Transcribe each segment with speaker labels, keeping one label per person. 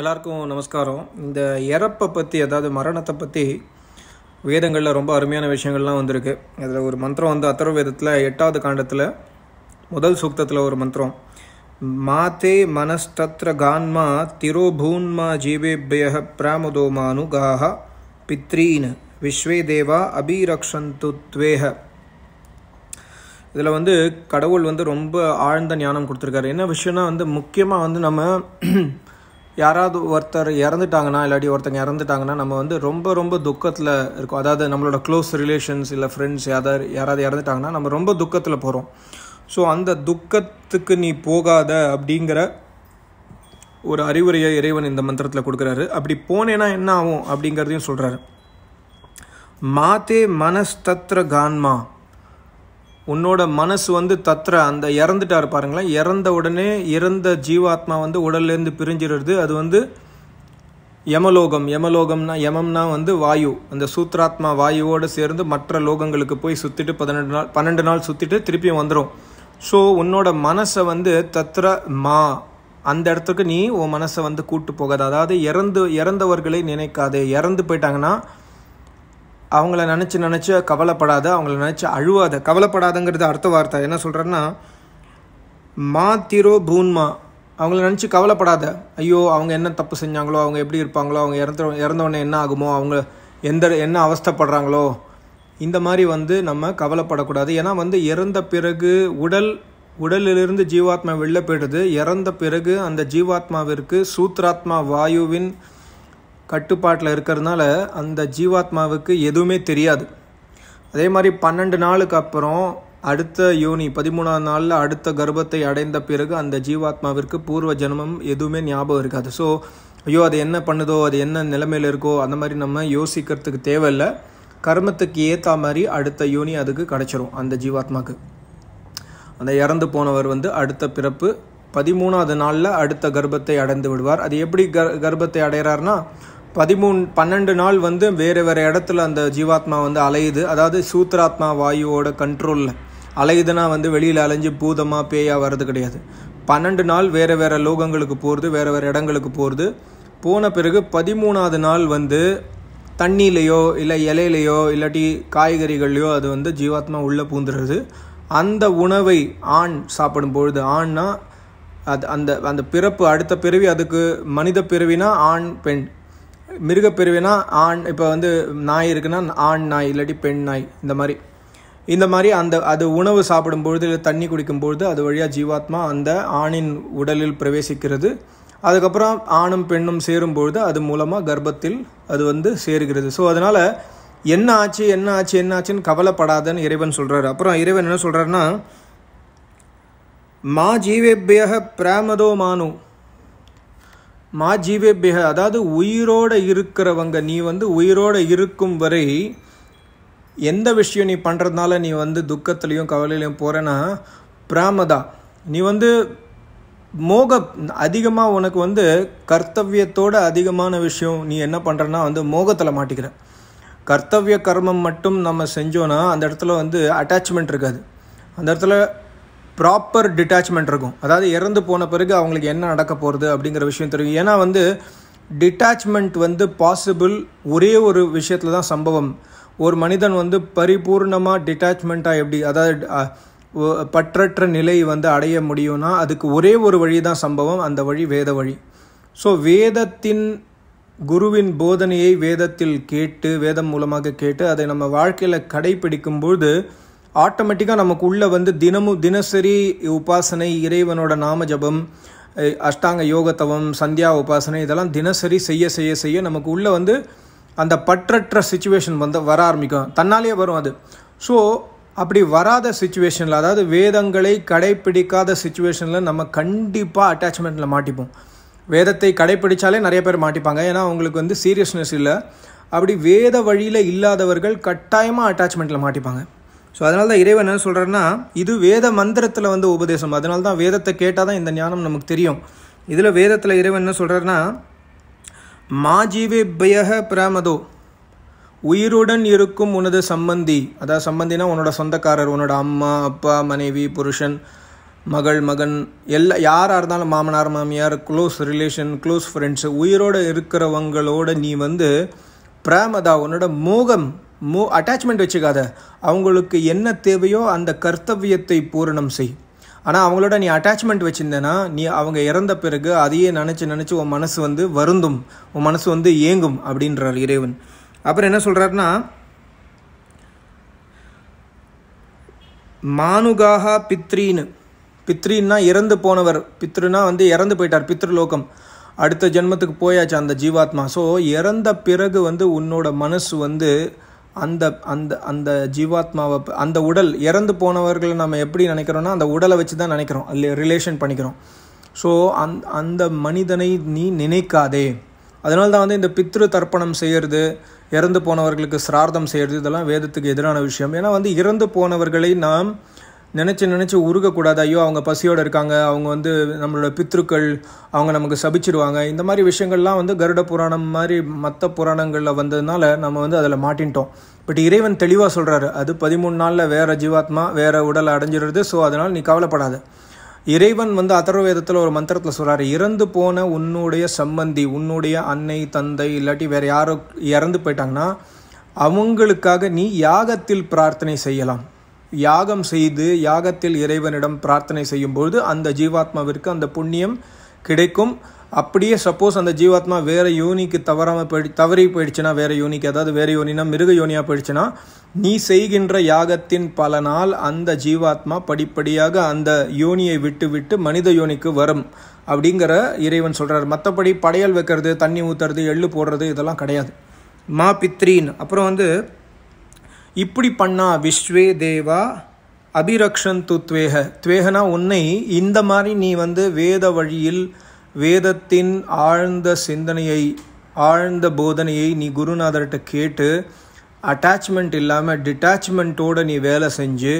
Speaker 1: எல்லாருக்கும் நமஸ்காரம் இந்த இறப்பை பற்றி அதாவது மரணத்தை பற்றி வேதங்களில் ரொம்ப அருமையான விஷயங்கள்லாம் வந்திருக்கு அதில் ஒரு மந்திரம் வந்து அத்தர வேதத்தில் எட்டாவது காண்டத்தில் முதல் சூக்தத்தில் ஒரு மந்திரம் மாதே மனஸ்தத்ர கான்மா திரோபூன்மா ஜீவேபிய பிராமதோமானு காஹ பித்ரீன் விஸ்வே தேவா அபிரக்ஷந்து துவேக இதில் வந்து கடவுள் வந்து ரொம்ப ஆழ்ந்த ஞானம் கொடுத்துருக்காரு என்ன விஷயம்னா வந்து முக்கியமாக வந்து நம்ம யாராவது ஒருத்தர் இறந்துட்டாங்கன்னா இல்லாட்டி ஒருத்தங்க இறந்துட்டாங்கன்னா நம்ம வந்து ரொம்ப ரொம்ப துக்கத்தில் இருக்கும் அதாவது நம்மளோட க்ளோஸ் ரிலேஷன்ஸ் இல்லை ஃப்ரெண்ட்ஸ் யாராவது யாராவது இறந்துட்டாங்கன்னா நம்ம ரொம்ப துக்கத்தில் போகிறோம் ஸோ அந்த துக்கத்துக்கு நீ போகாத அப்படிங்கிற ஒரு அறிவுரையை இறைவன் இந்த மந்திரத்தில் கொடுக்குறாரு அப்படி போனேன்னா என்ன ஆகும் அப்படிங்கிறதையும் சொல்கிறாரு மாதே மனஸ்தத்ர கான்மா உன்னோட மனசு வந்து தத்துற அந்த இறந்துட்டார் பாருங்களேன் இறந்த உடனே இறந்த ஜீவாத்மா வந்து உடல்லேருந்து பிரிஞ்சிடுறது அது வந்து யமலோகம் யமலோகம்னா யமம்னா வந்து வாயு அந்த சூத்ராத்மா வாயுவோடு சேர்ந்து மற்ற லோகங்களுக்கு போய் சுற்றிட்டு பதினெண்டு நாள் பன்னெண்டு நாள் சுற்றிட்டு திருப்பியும் வந்துடும் ஸோ உன்னோட மனசை வந்து தத்ர மா அந்த இடத்துக்கு நீ உன் மனசை வந்து கூட்டு போகாத அதாவது இறந்து இறந்தவர்களை நினைக்காதே இறந்து போயிட்டாங்கன்னா அவங்கள நினச்சி நினச்சி கவலைப்படாத அவங்கள நினச்சி அழுவாத கவலைப்படாதங்கிறது அடுத்த வார்த்தை என்ன சொல்கிறேன்னா மா திரோ பூன்மா அவங்கள நினச்சி கவலைப்படாத ஐயோ அவங்க என்ன தப்பு செஞ்சாங்களோ அவங்க எப்படி இருப்பாங்களோ அவங்க இறந்த இறந்தவொடனே என்ன ஆகுமோ அவங்க எந்த என்ன அவஸ்தப்படுறாங்களோ இந்த மாதிரி வந்து நம்ம கவலைப்படக்கூடாது ஏன்னா வந்து இறந்த பிறகு உடல் உடலிலிருந்து ஜீவாத்மா வெளில போயிடுது இறந்த பிறகு அந்த ஜீவாத்மாவிற்கு சூத்ராத்மா வாயுவின் கட்டுப்பாட்டில் இருக்கிறதுனால அந்த ஜீவாத்மாவுக்கு எதுவுமே தெரியாது அதே மாதிரி பன்னெண்டு நாளுக்கு அப்புறம் அடுத்த யோனி பதிமூணாவது நாளில் அடுத்த கர்ப்பத்தை அடைந்த பிறகு அந்த ஜீவாத்மாவிற்கு பூர்வ ஜென்மம் எதுவுமே ஞாபகம் இருக்காது ஸோ ஐயோ அது என்ன பண்ணுதோ அது என்ன நிலைமையில் இருக்கோ அந்த மாதிரி நம்ம யோசிக்கிறதுக்கு தேவையில்லை கர்மத்துக்கு ஏற்ற மாதிரி அடுத்த யோனி அதுக்கு கிடச்சிரும் அந்த ஜீவாத்மாக்கு அந்த இறந்து போனவர் வந்து அடுத்த பிறப்பு பதிமூணாவது நாளில் அடுத்த கர்ப்பத்தை அடைந்து விடுவார் அது எப்படி கர் கர்ப்பத்தை அடைகிறார்னா பதிமூணு பன்னெண்டு நாள் வந்து வேறு வேறு இடத்துல அந்த ஜீவாத்மா வந்து அலையுது அதாவது சூத்ராத்மா வாயுவோட கண்ட்ரோலில் அலையுதுன்னா வந்து வெளியில் அலைஞ்சு பூதமாக பேயாக வர்றது கிடையாது பன்னெண்டு நாள் வேறு வேறு லோகங்களுக்கு போகிறது வேறு வேறு இடங்களுக்கு போகிறது போன பிறகு பதிமூணாவது நாள் வந்து தண்ணியிலையோ இல்லை இலையிலையோ இல்லாட்டி காய்கறிகள்லையோ அது வந்து ஜீவாத்மா உள்ளே பூந்துடுறது அந்த உணவை ஆண் சாப்பிடும் பொழுது ஆண்னா அது அந்த அந்த பிறப்பு அடுத்த பிறவி அதுக்கு மனித பிறவினா ஆண் பெண் மிருகப்பிரிவினா ஆண் இப்போ வந்து நாய் இருக்குன்னா ஆண் நாய் இல்லாட்டி பெண் நாய் இந்த மாதிரி இந்த மாதிரி அந்த அது உணவு சாப்பிடும்பொழுது இல்லை தண்ணி குடிக்கும்பொழுது அது வழியாக ஜீவாத்மா அந்த ஆணின் உடலில் பிரவேசிக்கிறது அதுக்கப்புறம் ஆணும் பெண்ணும் சேரும் பொழுது அது மூலமாக கர்ப்பத்தில் அது வந்து சேருகிறது ஸோ அதனால் என்ன ஆச்சு என்ன ஆச்சு என்ன ஆச்சுன்னு கவலைப்படாதன்னு இறைவன் சொல்கிறாரு அப்புறம் இறைவன் என்ன சொல்கிறாருன்னா மா ஜீவேபியக பிரேமதோ மானு மா ஜீவேபிய அதாவது உயிரோடு இருக்கிறவங்க நீ வந்து உயிரோடு இருக்கும் வரை எந்த விஷயம் நீ பண்ணுறதுனால நீ வந்து துக்கத்துலேயும் கவலையிலையும் போகிறேன்னா பிராமதா நீ வந்து மோக அதிகமாக உனக்கு வந்து கர்த்தவியத்தோட அதிகமான விஷயம் நீ என்ன பண்ணுறன்னா வந்து மோகத்தில் மாட்டிக்கிற கர்த்தவிய கர்மம் மட்டும் நம்ம செஞ்சோன்னா அந்த இடத்துல வந்து அட்டாச்மெண்ட் இருக்காது அந்த இடத்துல ப்ராப்பர் டிட்டாச்மெண்ட் இருக்கும் அதாவது இறந்து போன பிறகு அவங்களுக்கு என்ன நடக்க போகிறது அப்படிங்கிற விஷயம் தெரியும் ஏன்னா வந்து டிட்டாச்மெண்ட் வந்து பாசிபிள் ஒரே ஒரு விஷயத்தில் தான் சம்பவம் ஒரு மனிதன் வந்து பரிபூர்ணமாக டிட்டாச்மெண்ட்டாக எப்படி அதாவது பற்றற்ற நிலை வந்து அடைய முடியும்னா அதுக்கு ஒரே ஒரு வழி தான் சம்பவம் அந்த வழி வேத வழி ஸோ வேதத்தின் குருவின் போதனையை வேதத்தில் கேட்டு வேதம் மூலமாக கேட்டு அதை நம்ம வாழ்க்கையில் கடைபிடிக்கும்போது ஆட்டோமேட்டிக்காக நமக்கு உள்ளே வந்து தினமும் தினசரி உபாசனை இறைவனோட நாம ஜபம் அஷ்டாங்க யோகத்தவம் சந்தியா உபாசனை இதெல்லாம் தினசரி செய்ய செய்ய செய்ய நமக்கு உள்ளே வந்து அந்த பற்றற்ற சுச்சுவேஷன் வந்து வர ஆரம்பிக்கும் தன்னாலேயே வரும் அது ஸோ அப்படி வராத சுச்சுவேஷனில் அதாவது வேதங்களை கடைப்பிடிக்காத சுச்சுவேஷனில் நம்ம கண்டிப்பாக அட்டாச்மெண்ட்டில் மாட்டிப்போம் வேதத்தை கடைப்பிடித்தாலே நிறைய பேர் மாட்டிப்பாங்க ஏன்னா அவங்களுக்கு வந்து சீரியஸ்னஸ் இல்லை அப்படி வேத வழியில் இல்லாதவர்கள் கட்டாயமாக அட்டாச்மெண்ட்டில் மாட்டிப்பாங்க ஸோ அதனால தான் இறைவன் என்ன சொல்கிறேன்னா இது வேத மந்திரத்தில் வந்து உபதேசம் அதனால தான் வேதத்தை கேட்டால் தான் இந்த ஞானம் நமக்கு தெரியும் இதில் வேதத்தில் இறைவன் என்ன சொல்கிறேன்னா மாஜீவே பயக பிரமதோ உயிருடன் இருக்கும் உனது சம்பந்தி அதாவது சம்பந்தினா உன்னோட சொந்தக்காரர் உன்னோட அம்மா அப்பா மனைவி புருஷன் மகள் மகன் எல்லா யாராக இருந்தாலும் மாமனார் மாமியார் க்ளோஸ் ரிலேஷன் க்ளோஸ் ஃப்ரெண்ட்ஸு உயிரோடு இருக்கிறவங்களோட நீ வந்து பிரேமதா உன்னோட மோகம் மோ அட்டாச்மெண்ட் வச்சுக்காத அவங்களுக்கு என்ன தேவையோ அந்த கர்த்தவியத்தை பூரணம் செய் ஆனால் அவங்களோட நீ அட்டாச்மெண்ட் வச்சுருந்தேன்னா நீ அவங்க இறந்த பிறகு அதையே நினச்சி நினச்சி உன் மனசு வந்து வருந்தும் உன் மனசு வந்து ஏங்கும் அப்படின்றார் இறைவன் அப்புறம் என்ன சொல்கிறாருன்னா மானுகாக பித்ரீன்னு பித்ரின்னா இறந்து போனவர் பித்ருனா வந்து இறந்து போயிட்டார் பித்ருலோகம் அடுத்த ஜென்மத்துக்கு போயாச்சு அந்த ஜீவாத்மா ஸோ இறந்த பிறகு வந்து உன்னோட மனசு வந்து அந்த அந்த அந்த ஜீவாத்மாவை அந்த உடல் இறந்து போனவர்களை நம்ம எப்படி நினைக்கிறோன்னா அந்த உடலை வச்சு தான் நினைக்கிறோம் அல்ல ரிலேஷன் பண்ணிக்கிறோம் ஸோ அந் அந்த மனிதனை நீ நினைக்காதே அதனால தான் வந்து இந்த பித்ரு தர்ப்பணம் செய்கிறது இறந்து போனவர்களுக்கு சிரார்த்தம் செய்கிறது இதெல்லாம் வேதத்துக்கு எதிரான விஷயம் ஏன்னா வந்து இறந்து போனவர்களை நாம் நினச்சி நினச்சி உருகக்கூடாது ஐயோ அவங்க பசியோடு இருக்காங்க அவங்க வந்து நம்மளோட பித்ருக்கள் அவங்க நமக்கு சபிச்சிருவாங்க இந்த மாதிரி விஷயங்கள்லாம் வந்து கருட புராணம் மாதிரி மற்ற புராணங்களில் வந்ததுனால நம்ம வந்து அதில் மாட்டின்ட்டோம் பட் இறைவன் தெளிவாக சொல்கிறாரு அது பதிமூணு நாளில் வேறு ஜீவாத்மா வேறு உடலை அடைஞ்சிடுறது ஸோ அதனால் நீ கவலைப்படாத இறைவன் வந்து அதர்வேதத்தில் ஒரு மந்திரத்தில் சொல்கிறார் இறந்து போன உன்னுடைய சம்பந்தி உன்னுடைய அன்னை தந்தை இல்லாட்டி வேறு யாரோ இறந்து போயிட்டாங்கன்னா அவங்களுக்காக நீ யாகத்தில் பிரார்த்தனை செய்யலாம் யாகம் செய்து யாகத்தில் இறைவனிடம் பிரார்த்தனை செய்யும்போது அந்த ஜீவாத்மாவிற்கு அந்த புண்ணியம் கிடைக்கும் அப்படியே சப்போஸ் அந்த ஜீவாத்மா வேறு யோனிக்கு தவறாமல் போயிடு தவறி போயிடுச்சுன்னா வேறு யோனிக்கு அதாவது வேறு யோனினா மிருக யோனியாக போயிடுச்சுன்னா நீ செய்கின்ற யாகத்தின் பல நாள் அந்த ஜீவாத்மா படிப்படியாக அந்த யோனியை விட்டு விட்டு மனித யோனிக்கு வரும் அப்படிங்கிற இறைவன் சொல்கிறார் மற்றபடி படையல் வைக்கிறது தண்ணி ஊற்றுறது எள்ளு போடுறது இதெல்லாம் கிடையாது மா பித்ரீன் அப்புறம் வந்து இப்படி பண்ணா விஸ்வே தேவா அபிரக்ஷன் து துவேக துவேகனா உன்னை இந்த மாதிரி நீ வந்து வேத வழியில் வேதத்தின் ஆழ்ந்த சிந்தனையை ஆழ்ந்த போதனையை நீ குருநாதர்கிட்ட கேட்டு அட்டாச்மெண்ட் இல்லாமல் டிட்டாச்மெண்ட்டோடு நீ வேலை செஞ்சு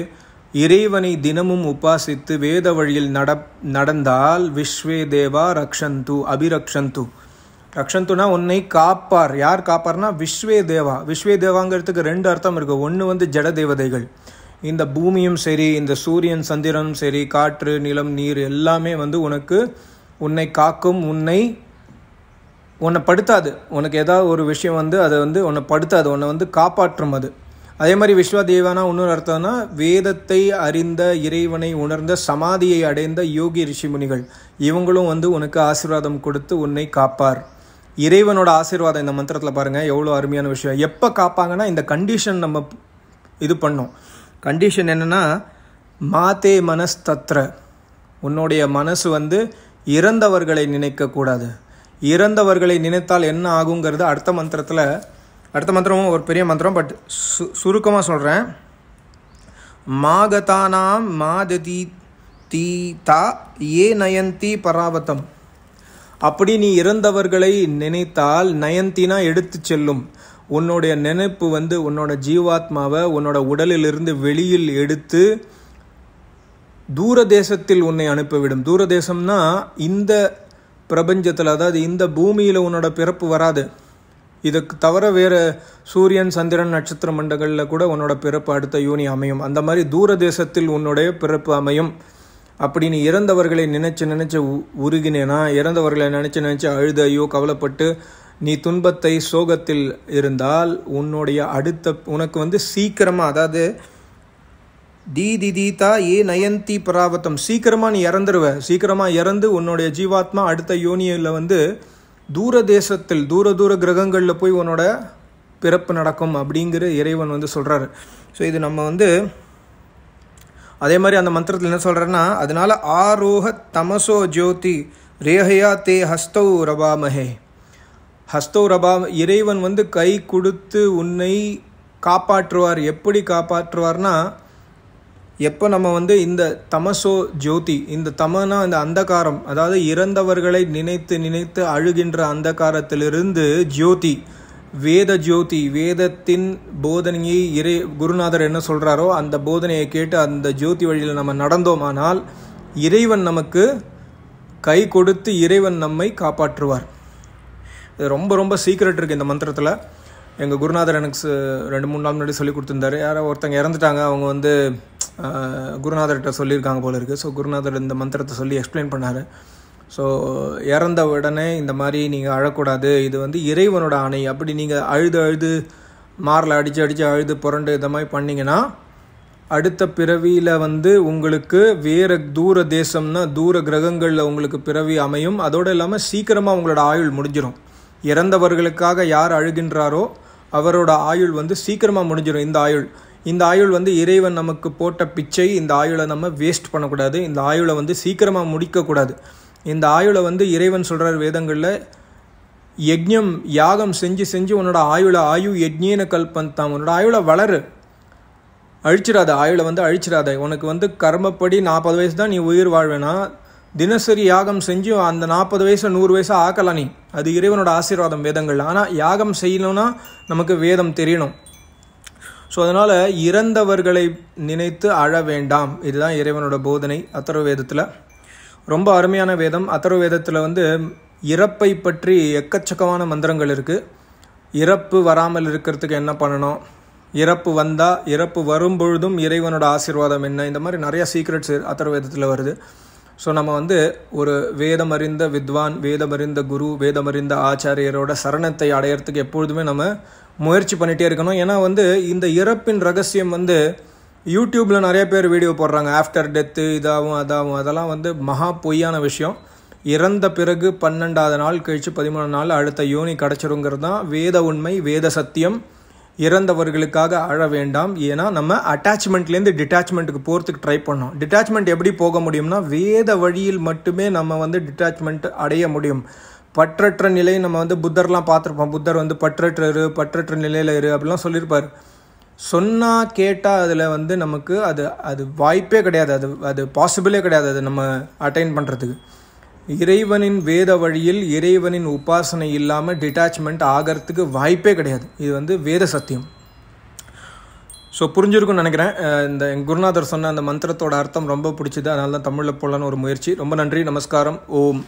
Speaker 1: இறைவனை தினமும் உபாசித்து வேத வழியில் நட நடந்தால் விஸ்வே தேவா ரக்ஷந்து அபிரக்ஷந்து ரக்ஷந்துனா உன்னை காப்பார் யார் காப்பார்னா விஸ்வே தேவா விஸ்வே தேவாங்கிறதுக்கு ரெண்டு அர்த்தம் இருக்குது ஒன்று வந்து ஜட தேவதைகள் இந்த பூமியும் சரி இந்த சூரியன் சந்திரனும் சரி காற்று நிலம் நீர் எல்லாமே வந்து உனக்கு உன்னை காக்கும் உன்னை உன்னை படுத்தாது உனக்கு ஏதாவது ஒரு விஷயம் வந்து அதை வந்து உன்னை படுத்தாது உன்னை வந்து காப்பாற்றும் அது அதே மாதிரி விஸ்வா தேவானா இன்னொரு அர்த்தம்னா வேதத்தை அறிந்த இறைவனை உணர்ந்த சமாதியை அடைந்த யோகி ரிஷிமுனிகள் இவங்களும் வந்து உனக்கு ஆசீர்வாதம் கொடுத்து உன்னை காப்பார் இறைவனோட ஆசீர்வாதம் இந்த மந்திரத்தில் பாருங்கள் எவ்வளோ அருமையான விஷயம் எப்போ காப்பாங்கன்னா இந்த கண்டிஷன் நம்ம இது பண்ணோம் கண்டிஷன் என்னென்னா மாத்தே மனஸ்தத்ர உன்னுடைய மனசு வந்து இறந்தவர்களை நினைக்கக்கூடாது இறந்தவர்களை நினைத்தால் என்ன ஆகுங்கிறது அடுத்த மந்திரத்தில் அடுத்த மந்திரமும் ஒரு பெரிய மந்திரம் பட் சு சுருக்கமாக சொல்கிறேன் மாகதானாம் மாததி தீதா ஏ நயந்தி பராபத்தம் அப்படி நீ இறந்தவர்களை நினைத்தால் நயந்தினா எடுத்து செல்லும் உன்னுடைய நினைப்பு வந்து உன்னோட ஜீவாத்மாவை உன்னோட உடலிலிருந்து வெளியில் எடுத்து தூர தேசத்தில் உன்னை அனுப்பிவிடும் தூர தேசம்னா இந்த பிரபஞ்சத்தில் அதாவது இந்த பூமியில் உன்னோட பிறப்பு வராது இதுக்கு தவிர வேறு சூரியன் சந்திரன் நட்சத்திர மண்டங்களில் கூட உன்னோட பிறப்பு அடுத்த யூனி அமையும் அந்த மாதிரி தூர தேசத்தில் உன்னுடைய பிறப்பு அமையும் அப்படின்னு இறந்தவர்களை நினச்சி நினச்சி உருகினேனா இறந்தவர்களை நினச்சி நினச்சி அழுது ஐயோ கவலைப்பட்டு நீ துன்பத்தை சோகத்தில் இருந்தால் உன்னுடைய அடுத்த உனக்கு வந்து சீக்கிரமாக அதாவது தீ தி தீதா ஏ நயந்தி பராவத்தம் சீக்கிரமாக நீ இறந்துருவ சீக்கிரமாக இறந்து உன்னுடைய ஜீவாத்மா அடுத்த யோனியில் வந்து தூர தேசத்தில் தூர தூர கிரகங்களில் போய் உன்னோட பிறப்பு நடக்கும் அப்படிங்கிற இறைவன் வந்து சொல்கிறாரு ஸோ இது நம்ம வந்து அதே மாதிரி அந்த மந்திரத்தில் என்ன சொல்கிறேன்னா அதனால் ஆரோக தமசோ ஜோதி ரேஹயா தே ஹஸ்தௌ ரபாமஹே ஹஸ்தௌ ரபா இறைவன் வந்து கை கொடுத்து உன்னை காப்பாற்றுவார் எப்படி காப்பாற்றுவார்னா எப்போ நம்ம வந்து இந்த தமசோ ஜோதி இந்த தமனா இந்த அந்தகாரம் அதாவது இறந்தவர்களை நினைத்து நினைத்து அழுகின்ற அந்தகாரத்திலிருந்து ஜோதி வேத ஜோதி வேதத்தின் போதனையை இறை குருநாதர் என்ன சொல்கிறாரோ அந்த போதனையை கேட்டு அந்த ஜோதி வழியில் நம்ம நடந்தோமானால் இறைவன் நமக்கு கை கொடுத்து இறைவன் நம்மை காப்பாற்றுவார் இது ரொம்ப ரொம்ப சீக்ரெட் இருக்குது இந்த மந்திரத்தில் எங்கள் குருநாதர் எனக்கு ரெண்டு மூணு நாள் முன்னாடி சொல்லி கொடுத்துருந்தாரு யாரோ ஒருத்தங்க இறந்துட்டாங்க அவங்க வந்து குருநாதர்கிட்ட சொல்லியிருக்காங்க போல இருக்குது ஸோ குருநாதர் இந்த மந்திரத்தை சொல்லி எக்ஸ்பிளைன் பண்ணார் ஸோ இறந்த உடனே இந்த மாதிரி நீங்கள் அழக்கூடாது இது வந்து இறைவனோட ஆணை அப்படி நீங்கள் அழுது அழுது மாரில் அடித்து அடித்து அழுது புரண்டு இந்த மாதிரி பண்ணிங்கன்னா அடுத்த பிறவியில் வந்து உங்களுக்கு வேறு தூர தேசம்னா தூர கிரகங்களில் உங்களுக்கு பிறவி அமையும் அதோடு இல்லாமல் சீக்கிரமாக உங்களோட ஆயுள் முடிஞ்சிடும் இறந்தவர்களுக்காக யார் அழுகின்றாரோ அவரோட ஆயுள் வந்து சீக்கிரமாக முடிஞ்சிடும் இந்த ஆயுள் இந்த ஆயுள் வந்து இறைவன் நமக்கு போட்ட பிச்சை இந்த ஆயுளை நம்ம வேஸ்ட் பண்ணக்கூடாது இந்த ஆயுளை வந்து சீக்கிரமாக முடிக்கக்கூடாது இந்த ஆயுளை வந்து இறைவன் சொல்கிறார் வேதங்களில் யஜ்யம் யாகம் செஞ்சு செஞ்சு உன்னோட ஆயுளை ஆயு யஜ்யேன கல்பன் தான் உன்னோட ஆயுளை வளரு அழிச்சிடாத ஆயுளை வந்து அழிச்சிடாத உனக்கு வந்து கர்மப்படி நாற்பது வயசு தான் நீ உயிர் வாழ்வேனா தினசரி யாகம் செஞ்சு அந்த நாற்பது வயசு நூறு வயசாக ஆக்கலாம் நீ அது இறைவனோட ஆசீர்வாதம் வேதங்கள் ஆனால் யாகம் செய்யணும்னா நமக்கு வேதம் தெரியணும் ஸோ அதனால் இறந்தவர்களை நினைத்து அழ வேண்டாம் இதுதான் இறைவனோட போதனை அத்தர்வ வேதத்தில் ரொம்ப அருமையான வேதம் அத்தர்வ வேதத்தில் வந்து இறப்பை பற்றி எக்கச்சக்கமான மந்திரங்கள் இருக்குது இறப்பு வராமல் இருக்கிறதுக்கு என்ன பண்ணணும் இறப்பு வந்தால் இறப்பு வரும்பொழுதும் இறைவனோட ஆசீர்வாதம் என்ன இந்த மாதிரி நிறையா சீக்ரெட்ஸ் அத்தர்வேதத்தில் வேதத்தில் வருது ஸோ நம்ம வந்து ஒரு வேதமறிந்த வித்வான் வேதமறிந்த குரு வேதமறிந்த ஆச்சாரியரோட சரணத்தை அடையிறதுக்கு எப்பொழுதுமே நம்ம முயற்சி பண்ணிகிட்டே இருக்கணும் ஏன்னா வந்து இந்த இறப்பின் ரகசியம் வந்து யூடியூப்பில் நிறைய பேர் வீடியோ போடுறாங்க ஆஃப்டர் டெத்து இதாகவும் அதாகவும் அதெல்லாம் வந்து மகா பொய்யான விஷயம் இறந்த பிறகு பன்னெண்டாவது நாள் கழித்து பதிமூணு நாள் அடுத்த யோனி கிடச்சிருங்கிறது தான் வேத உண்மை வேத சத்தியம் இறந்தவர்களுக்காக அழ வேண்டாம் ஏன்னா நம்ம அட்டாச்மெண்ட்லேருந்து டிட்டாச்மெண்ட்டுக்கு போகிறதுக்கு ட்ரை பண்ணோம் டிட்டாச்மெண்ட் எப்படி போக முடியும்னா வேத வழியில் மட்டுமே நம்ம வந்து டிட்டாச்மெண்ட் அடைய முடியும் பற்றற்ற நிலை நம்ம வந்து புத்தர்லாம் பார்த்துருப்போம் புத்தர் வந்து பற்றற்ற இரு பற்றற்ற நிலையில் இரு அப்படிலாம் சொல்லியிருப்பார் சொன்னால் கேட்டால் அதில் வந்து நமக்கு அது அது வாய்ப்பே கிடையாது அது அது பாசிபிளே கிடையாது அது நம்ம அட்டைன் பண்ணுறதுக்கு இறைவனின் வேத வழியில் இறைவனின் உபாசனை இல்லாமல் டிட்டாச்மெண்ட் ஆகிறதுக்கு வாய்ப்பே கிடையாது இது வந்து வேத சத்தியம் ஸோ புரிஞ்சிருக்கும்னு நினைக்கிறேன் இந்த குருநாதர் சொன்ன அந்த மந்திரத்தோட அர்த்தம் ரொம்ப பிடிச்சது அதனால தான் தமிழில் போடலான்னு ஒரு முயற்சி ரொம்ப நன்றி நமஸ்காரம் ஓம்